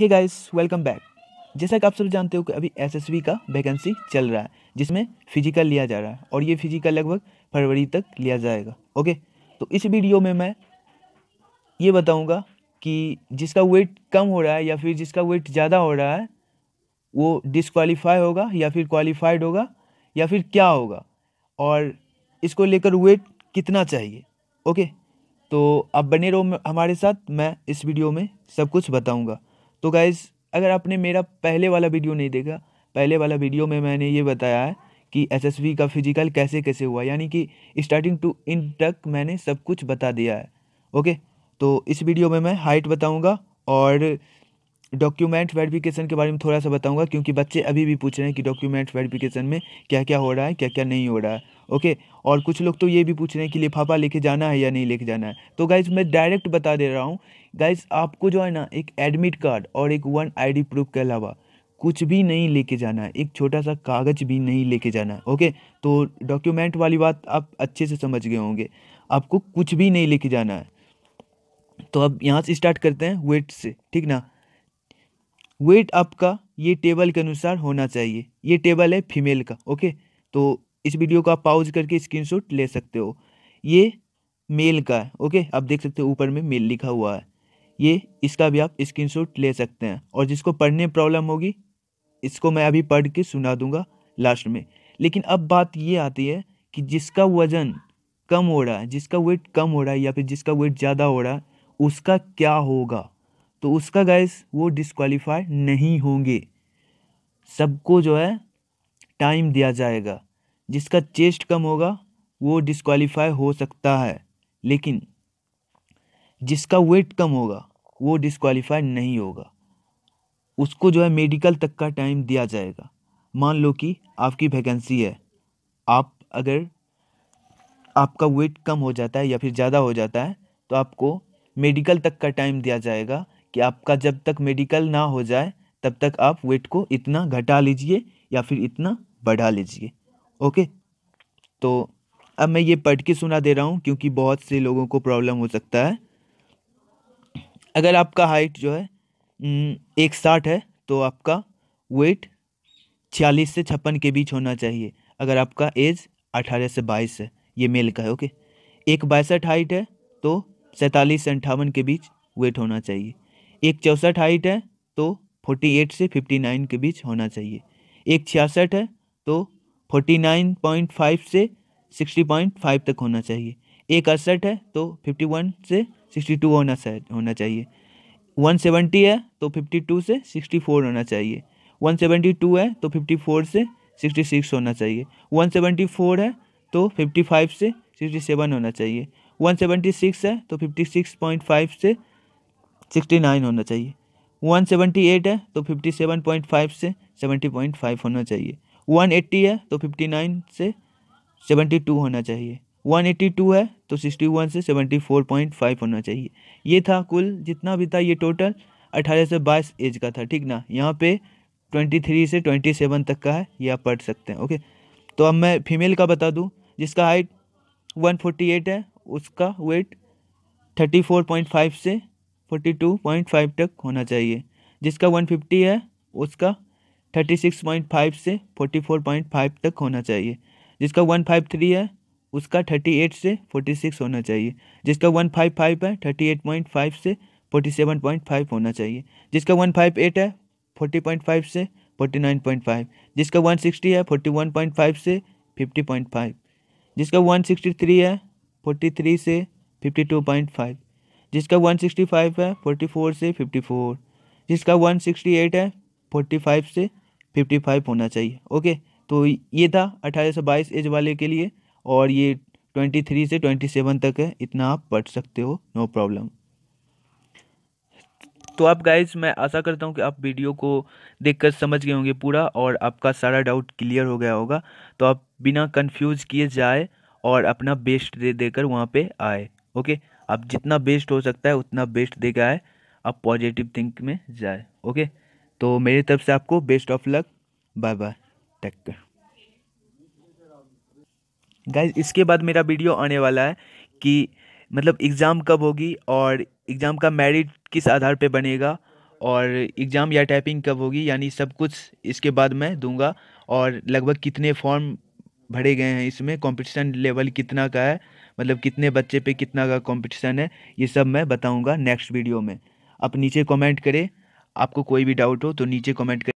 hey guys welcome back जैसा कि आप सब जानते हो कि अभी एसएसबी का वैकेंसी चल रहा है जिसमें फिजिकल लिया जा रहा है और ये फिजिकल लगभग फरवरी तक लिया जाएगा ओके तो इस वीडियो में मैं ये बताऊंगा कि जिसका वेट कम हो रहा है या फिर जिसका वेट ज़्यादा हो रहा है वो डिसक्वालीफाई होगा या फिर क्वालिफाइड होगा या फिर क्या होगा और इसको लेकर वेट कितना चाहिए ओके तो आप बने रहो हमारे साथ मैं इस वीडियो में सब कुछ बताऊँगा तो गाइज़ अगर आपने मेरा पहले वाला वीडियो नहीं देखा पहले वाला वीडियो में मैंने ये बताया है कि एसएसबी का फिजिकल कैसे कैसे हुआ यानी कि स्टार्टिंग टू इन तक मैंने सब कुछ बता दिया है ओके तो इस वीडियो में मैं हाइट बताऊँगा और डॉक्यूमेंट वेरिफिकेशन के बारे में थोड़ा सा बताऊंगा क्योंकि बच्चे अभी भी पूछ रहे हैं कि डॉक्यूमेंट वेरिफिकेशन में क्या क्या हो रहा है क्या क्या नहीं हो रहा है ओके और कुछ लोग तो ये भी पूछ रहे हैं कि लिफाफा लेके जाना है या नहीं लेके जाना है तो गाइज मैं डायरेक्ट बता दे रहा हूँ गाइज आपको जो है ना एक एडमिट कार्ड और एक वन आई प्रूफ के अलावा कुछ भी नहीं लेके जाना है एक छोटा सा कागज़ भी नहीं लेके जाना है ओके तो डॉक्यूमेंट वाली बात आप अच्छे से समझ गए होंगे आपको कुछ भी नहीं लेके जाना है तो अब यहाँ से स्टार्ट करते हैं वेट से ठीक ना वेट आपका ये टेबल के अनुसार होना चाहिए ये टेबल है फीमेल का ओके तो इस वीडियो को आप पाउज करके स्क्रीनशॉट ले सकते हो ये मेल का है ओके आप देख सकते हो ऊपर में मेल लिखा हुआ है ये इसका भी आप स्क्रीनशॉट ले सकते हैं और जिसको पढ़ने प्रॉब्लम होगी इसको मैं अभी पढ़ के सुना दूंगा लास्ट में लेकिन अब बात ये आती है कि जिसका वज़न कम हो रहा है जिसका वेट कम हो रहा है या फिर जिसका वेट ज़्यादा हो रहा है उसका क्या होगा तो उसका गैस वो डिसक्वालीफाई नहीं होंगे सबको जो है टाइम दिया जाएगा जिसका चेस्ट कम होगा वो डिसक्वालीफाई हो सकता है लेकिन जिसका वेट कम होगा वो डिसक्वालीफाई नहीं होगा उसको जो है मेडिकल तक का टाइम दिया जाएगा मान लो कि आपकी वैकेंसी है आप अगर आपका वेट कम हो जाता है या फिर ज़्यादा हो जाता है तो आपको मेडिकल तक का टाइम दिया जाएगा कि आपका जब तक मेडिकल ना हो जाए तब तक आप वेट को इतना घटा लीजिए या फिर इतना बढ़ा लीजिए ओके तो अब मैं ये पढ़ के सुना दे रहा हूँ क्योंकि बहुत से लोगों को प्रॉब्लम हो सकता है अगर आपका हाइट जो है एक साठ है तो आपका वेट छियालीस से छप्पन के बीच होना चाहिए अगर आपका एज अठारह से बाईस है ये मेल का है ओके एक बासठ हाइट है तो सैंतालीस से अंठावन के बीच वेट होना चाहिए एक चौंसठ हाइट है तो फोर्टी एट से फिफ्टी नाइन के बीच होना चाहिए एक छियासठ है तो फोर्टी नाइन पॉइंट फाइव से सिक्सटी पॉइंट फाइव तक होना चाहिए एक अड़सठ है तो फिफ्टी वन से सिक्सटी टू होना होना चाहिए वन सेवेंटी है तो फिफ्टी टू से सिक्सटी फोर होना चाहिए वन सेवेंटी टू है तो फिफ्टी फोर से सिक्सटी सिक्स होना चाहिए वन सेवेंटी फोर है तो फिफ्टी फाइव से सिक्सटी सेवन होना चाहिए वन सेवेंटी सिक्स है तो फिफ्टी सिक्स पॉइंट फाइव से सिक्सटी नाइन होना चाहिए वन सेवेंटी एट है तो फिफ्टी सेवन पॉइंट फाइव से सेवेंटी पॉइंट फाइव होना चाहिए वन एट्टी है तो फिफ्टी नाइन से सेवेंटी टू होना चाहिए वन एट्टी टू है तो सिक्सटी वन से सेवेंटी फोर पॉइंट फाइव होना चाहिए ये था कुल जितना भी था ये टोटल अठारह से बाईस एज का था ठीक ना यहाँ पे ट्वेंटी थ्री से ट्वेंटी सेवन तक का है ये आप पढ़ सकते हैं ओके तो अब मैं फीमेल का बता दूँ जिसका हाइट वन फोर्टी एट है उसका weight thirty four point five से फोर्टी टू पॉइंट फाइव तक होना चाहिए जिसका वन फिफ्टी है उसका थर्टी सिक्स पॉइंट फाइव से फोर्टी फोर पॉइंट फाइव तक होना चाहिए जिसका वन फाइव थ्री है उसका थर्टी एट से फोर्टी सिक्स होना चाहिए जिसका वन फाइव फाइव है थर्टी एट पॉइंट फाइव से फोर्टी सेवन पॉइंट फाइव होना चाहिए जिसका वन फाइव एट है फोर्टी पॉइंट फाइव से फोर्टी नाइन पॉइंट फाइव जिसका वन सिक्सटी है फोर्टी वन पॉइंट फाइव से फिफ्टी पॉइंट फाइव जिसका वन सिक्सटी थ्री है फोर्टी थ्री से फिफ्टी टू पॉइंट फाइव जिसका 165 है 44 से 54 जिसका 168 है 45 से 55 होना चाहिए ओके तो ये था 18 से बाईस एज वाले के लिए और ये 23 से 27 तक है इतना आप पढ़ सकते हो नो प्रॉब्लम तो आप गाइज मैं आशा करता हूँ कि आप वीडियो को देखकर समझ गए होंगे पूरा और आपका सारा डाउट क्लियर हो गया होगा तो आप बिना कंफ्यूज किए जाए और अपना बेस्ट दे देकर वहाँ पे आए ओके आप जितना बेस्ट हो सकता है उतना बेस्ट दे के आए आप पॉजिटिव थिंक में जाए ओके तो मेरी तरफ से आपको best of luck bye bye take care guys इसके बाद मेरा वीडियो आने वाला है कि मतलब एग्ज़ाम कब होगी और एग्ज़ाम का मेरिट किस आधार पे बनेगा और एग्ज़ाम या टाइपिंग कब होगी यानी सब कुछ इसके बाद मैं दूंगा और लगभग कितने फॉर्म भरे गए हैं इसमें कंपटीशन लेवल कितना का है मतलब कितने बच्चे पे कितना का कंपटीशन है ये सब मैं बताऊंगा नेक्स्ट वीडियो में आप नीचे कमेंट करें आपको कोई भी डाउट हो तो नीचे कमेंट करें